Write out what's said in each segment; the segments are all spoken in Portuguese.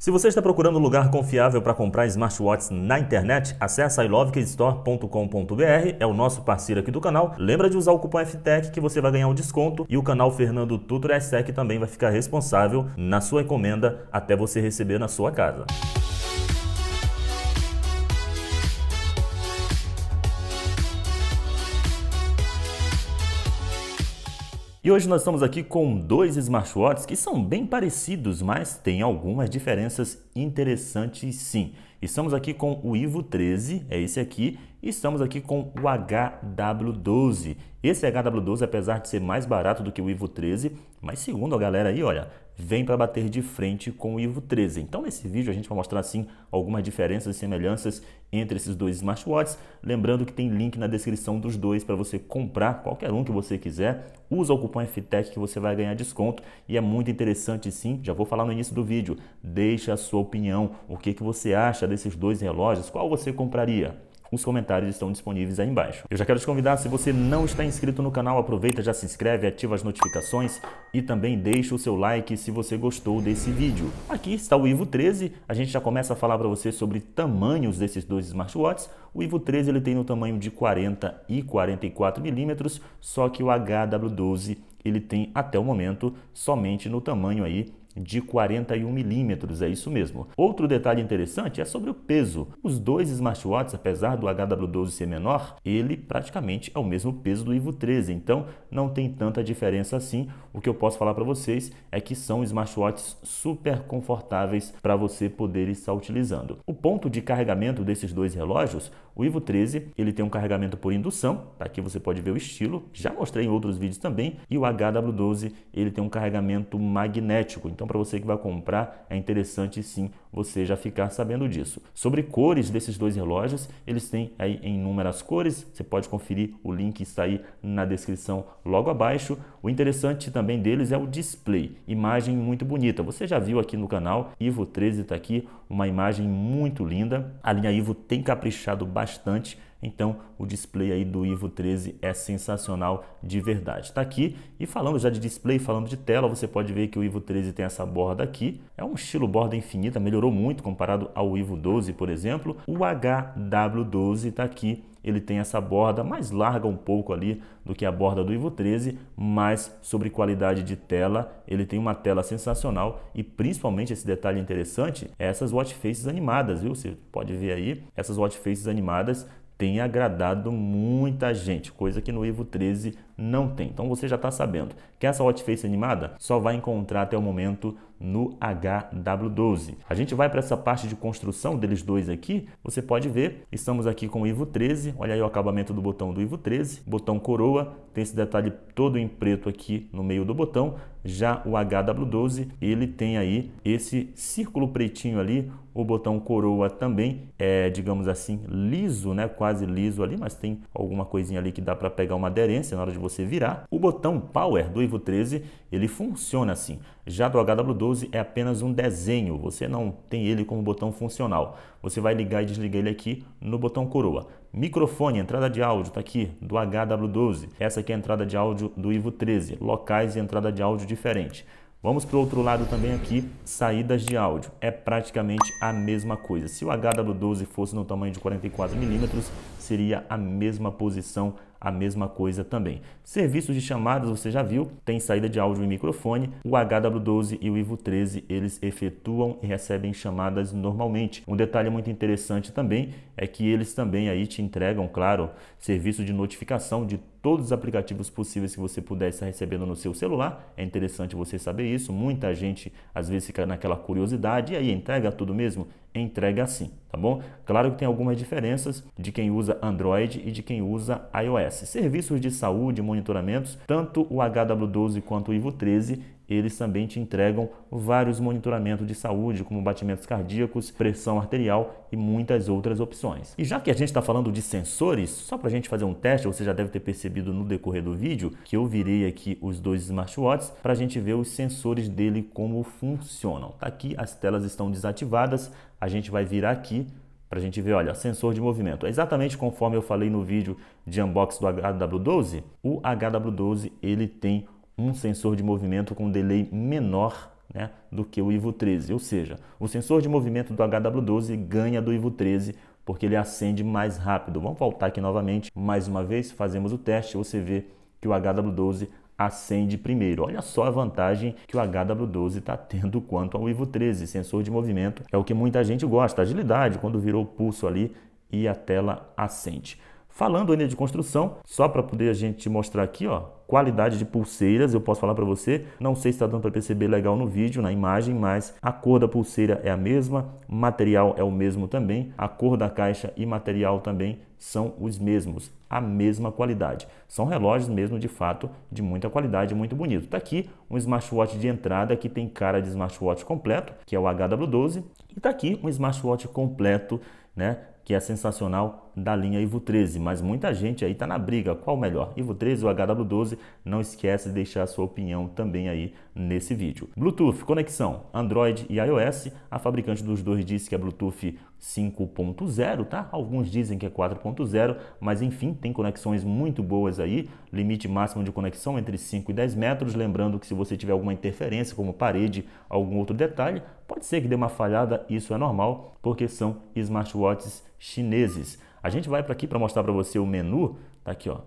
Se você está procurando um lugar confiável para comprar smartwatches na internet, acesse ilovekidstore.com.br, é o nosso parceiro aqui do canal. Lembra de usar o cupom FTEC que você vai ganhar um desconto e o canal Fernando Tutor é STEC também vai ficar responsável na sua encomenda até você receber na sua casa. E hoje nós estamos aqui com dois smartwatches que são bem parecidos, mas têm algumas diferenças interessantes sim. Estamos aqui com o Ivo 13, é esse aqui, e estamos aqui com o HW12. Esse HW12, apesar de ser mais barato do que o Ivo 13, mas segundo a galera aí, olha, vem para bater de frente com o Ivo 13. Então nesse vídeo a gente vai mostrar assim algumas diferenças e semelhanças entre esses dois smartwatches, lembrando que tem link na descrição dos dois para você comprar qualquer um que você quiser. Usa o cupom FTEC que você vai ganhar desconto e é muito interessante sim, já vou falar no início do vídeo. Deixa a sua opinião, o que que você acha desses dois relógios, qual você compraria? Os comentários estão disponíveis aí embaixo. Eu já quero te convidar, se você não está inscrito no canal, aproveita, já se inscreve, ativa as notificações e também deixa o seu like se você gostou desse vídeo. Aqui está o Ivo 13, a gente já começa a falar para você sobre tamanhos desses dois smartwatches. O Ivo 13 ele tem no tamanho de 40 e 44 milímetros, só que o HW12 ele tem até o momento somente no tamanho aí de 41 milímetros, é isso mesmo. Outro detalhe interessante é sobre o peso. Os dois smartwatches, apesar do HW12 ser menor, ele praticamente é o mesmo peso do Ivo 13, então não tem tanta diferença assim. O que eu posso falar para vocês é que são smartwatches super confortáveis para você poder estar utilizando. O ponto de carregamento desses dois relógios o Ivo 13, ele tem um carregamento por indução, tá? aqui você pode ver o estilo, já mostrei em outros vídeos também, e o HW12, ele tem um carregamento magnético, então para você que vai comprar, é interessante sim você já ficar sabendo disso. Sobre cores desses dois relógios, eles têm aí inúmeras cores, você pode conferir o link está aí na descrição logo abaixo. O interessante também deles é o display, imagem muito bonita. Você já viu aqui no canal, Ivo 13 está aqui, uma imagem muito linda. A linha Ivo tem caprichado bastante então, o display aí do Ivo 13 é sensacional de verdade. Está aqui e falando já de display, falando de tela, você pode ver que o Ivo 13 tem essa borda aqui. É um estilo borda infinita, melhorou muito comparado ao Ivo 12, por exemplo. O HW12 está aqui ele tem essa borda mais larga um pouco ali do que a borda do Ivo 13, mas sobre qualidade de tela, ele tem uma tela sensacional e principalmente esse detalhe interessante é essas watch faces animadas, viu? Você pode ver aí, essas watch faces animadas tem agradado muita gente, coisa que no Ivo 13 não tem. Então você já está sabendo que essa face animada só vai encontrar até o momento no HW12. A gente vai para essa parte de construção deles dois aqui, você pode ver, estamos aqui com o Ivo 13, olha aí o acabamento do botão do Ivo 13, botão coroa, tem esse detalhe todo em preto aqui no meio do botão, já o HW12, ele tem aí esse círculo pretinho ali, o botão coroa também é, digamos assim, liso, né? quase liso ali, mas tem alguma coisinha ali que dá para pegar uma aderência na hora de você você virar, o botão Power do Evo 13 ele funciona assim. Já do HW12 é apenas um desenho, você não tem ele como botão funcional. Você vai ligar e desligar ele aqui no botão coroa. Microfone, entrada de áudio, está aqui, do HW12. Essa aqui é a entrada de áudio do Evo 13, locais e entrada de áudio diferente. Vamos para o outro lado também aqui, saídas de áudio. É praticamente a mesma coisa. Se o HW12 fosse no tamanho de 44mm, seria a mesma posição a mesma coisa também. Serviços de chamadas, você já viu, tem saída de áudio e microfone. O HW12 e o Ivo 13, eles efetuam e recebem chamadas normalmente. Um detalhe muito interessante também é que eles também aí te entregam, claro, serviço de notificação de todos os aplicativos possíveis que você pudesse estar recebendo no seu celular. É interessante você saber isso. Muita gente às vezes fica naquela curiosidade e aí entrega tudo mesmo? Entrega sim, tá bom? Claro que tem algumas diferenças de quem usa Android e de quem usa iOS. Serviços de saúde, monitoramentos, tanto o HW12 quanto o Ivo 13, eles também te entregam vários monitoramentos de saúde, como batimentos cardíacos, pressão arterial e muitas outras opções. E já que a gente está falando de sensores, só para a gente fazer um teste, você já deve ter percebido no decorrer do vídeo que eu virei aqui os dois smartwatches para a gente ver os sensores dele como funcionam. Tá aqui as telas estão desativadas, a gente vai virar aqui para a gente ver, olha, sensor de movimento. É exatamente conforme eu falei no vídeo de unboxing do HW12, o HW12 ele tem um sensor de movimento com delay menor né, do que o Ivo 13. Ou seja, o sensor de movimento do HW12 ganha do Ivo 13 porque ele acende mais rápido. Vamos voltar aqui novamente, mais uma vez, fazemos o teste, você vê que o HW12 acende primeiro. Olha só a vantagem que o HW12 está tendo quanto ao Ivo 13, sensor de movimento. É o que muita gente gosta, agilidade, quando virou o pulso ali e a tela acende. Falando ainda de construção, só para poder a gente mostrar aqui, ó, qualidade de pulseiras, eu posso falar para você, não sei se está dando para perceber legal no vídeo, na imagem, mas a cor da pulseira é a mesma, material é o mesmo também, a cor da caixa e material também são os mesmos, a mesma qualidade. São relógios mesmo, de fato, de muita qualidade, muito bonito. Está aqui um smartwatch de entrada que tem cara de smartwatch completo, que é o HW12. E tá aqui um smartwatch completo, né? Que é sensacional da linha Ivo 13, mas muita gente aí tá na briga. Qual o melhor? Ivo 13 ou HW12? Não esquece de deixar a sua opinião também aí nesse vídeo. Bluetooth, conexão Android e iOS. A fabricante dos dois disse que é Bluetooth 5.0, tá? Alguns dizem que é 4.0, mas enfim, tem conexões muito boas aí. Limite máximo de conexão entre 5 e 10 metros. Lembrando que se você tiver alguma interferência, como parede, algum outro detalhe, pode ser que dê uma falhada, isso é normal, porque são smartwatches chineses. A gente vai para aqui para mostrar para você o menu, tá aqui, ó.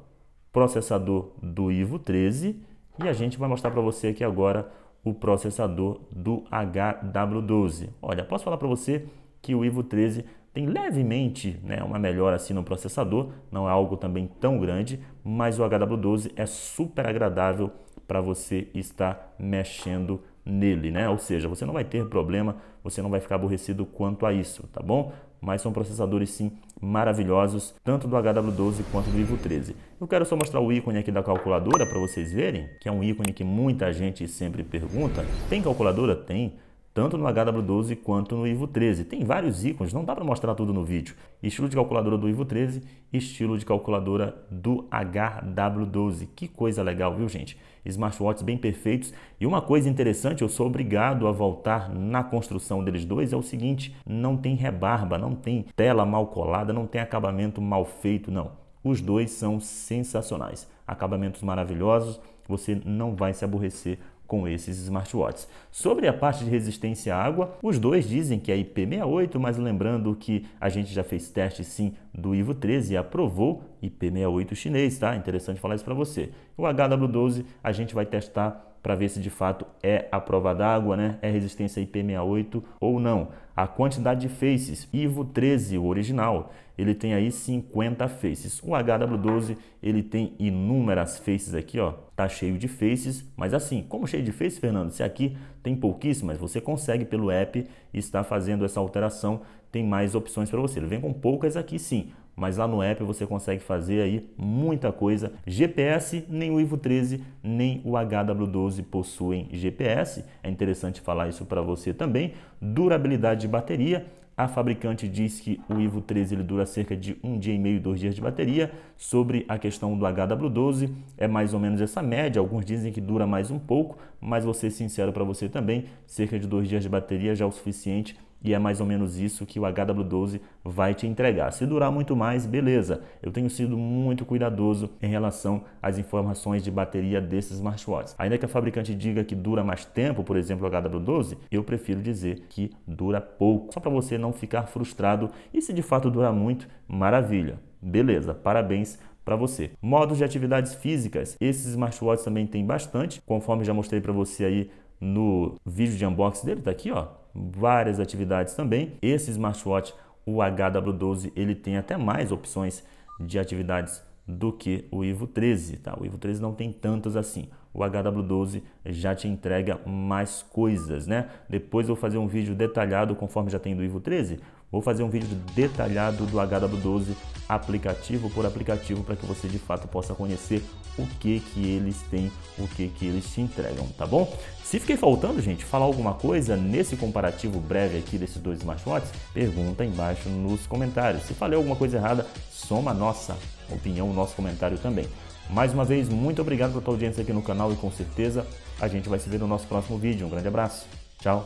Processador do Ivo 13 e a gente vai mostrar para você aqui agora o processador do HW12. Olha, posso falar para você que o Ivo 13 tem levemente né, uma melhora assim no processador, não é algo também tão grande, mas o HW12 é super agradável para você estar mexendo nele, né? Ou seja, você não vai ter problema, você não vai ficar aborrecido quanto a isso, tá bom? Mas são processadores sim maravilhosos, tanto do HW12 quanto do Ivo 13. Eu quero só mostrar o ícone aqui da calculadora para vocês verem, que é um ícone que muita gente sempre pergunta. Tem calculadora? Tem tanto no HW12 quanto no Ivo 13. Tem vários ícones, não dá para mostrar tudo no vídeo. Estilo de calculadora do Ivo 13, estilo de calculadora do HW12. Que coisa legal, viu gente? Smartwatches bem perfeitos. E uma coisa interessante, eu sou obrigado a voltar na construção deles dois, é o seguinte, não tem rebarba, não tem tela mal colada, não tem acabamento mal feito, não. Os dois são sensacionais. Acabamentos maravilhosos, você não vai se aborrecer com esses smartwatches. Sobre a parte de resistência à água, os dois dizem que é IP68, mas lembrando que a gente já fez testes sim do Ivo 13 aprovou IP68 chinês, tá? Interessante falar isso para você. O HW12 a gente vai testar para ver se de fato é a prova d'água, né? É resistência IP68 ou não. A quantidade de faces, Ivo 13, o original, ele tem aí 50 faces. O HW12, ele tem inúmeras faces aqui, ó. Tá cheio de faces, mas assim, como cheio de faces, Fernando, se aqui tem pouquíssimas, você consegue pelo app estar fazendo essa alteração tem mais opções para você. Ele vem com poucas aqui sim, mas lá no app você consegue fazer aí muita coisa. GPS, nem o Ivo 13, nem o HW12 possuem GPS. É interessante falar isso para você também. Durabilidade de bateria, a fabricante diz que o Ivo 13 ele dura cerca de um dia e meio, dois dias de bateria. Sobre a questão do HW12, é mais ou menos essa média. Alguns dizem que dura mais um pouco, mas vou ser sincero para você também: cerca de dois dias de bateria já é o suficiente e é mais ou menos isso que o HW12 vai te entregar. Se durar muito mais, beleza. Eu tenho sido muito cuidadoso em relação às informações de bateria desses smartwatches. Ainda que a fabricante diga que dura mais tempo, por exemplo, o HW12, eu prefiro dizer que dura pouco, só para você não ficar frustrado. E se de fato durar muito, maravilha. Beleza, parabéns para você. Modos de atividades físicas, esses smartwatches também tem bastante, conforme já mostrei para você aí no vídeo de unboxing dele, tá aqui, ó várias atividades também. Esse smartwatch, o HW12, ele tem até mais opções de atividades do que o Ivo 13, tá? O Ivo 13 não tem tantas assim. O HW12 já te entrega mais coisas, né? Depois eu vou fazer um vídeo detalhado conforme já tem do Ivo 13, Vou fazer um vídeo detalhado do HW12 aplicativo por aplicativo para que você de fato possa conhecer o que que eles têm, o que que eles te entregam, tá bom? Se fiquei faltando, gente, falar alguma coisa nesse comparativo breve aqui desses dois smartwatches, pergunta embaixo nos comentários. Se falei alguma coisa errada, soma a nossa opinião, o nosso comentário também. Mais uma vez, muito obrigado pela tua audiência aqui no canal e com certeza a gente vai se ver no nosso próximo vídeo. Um grande abraço. Tchau.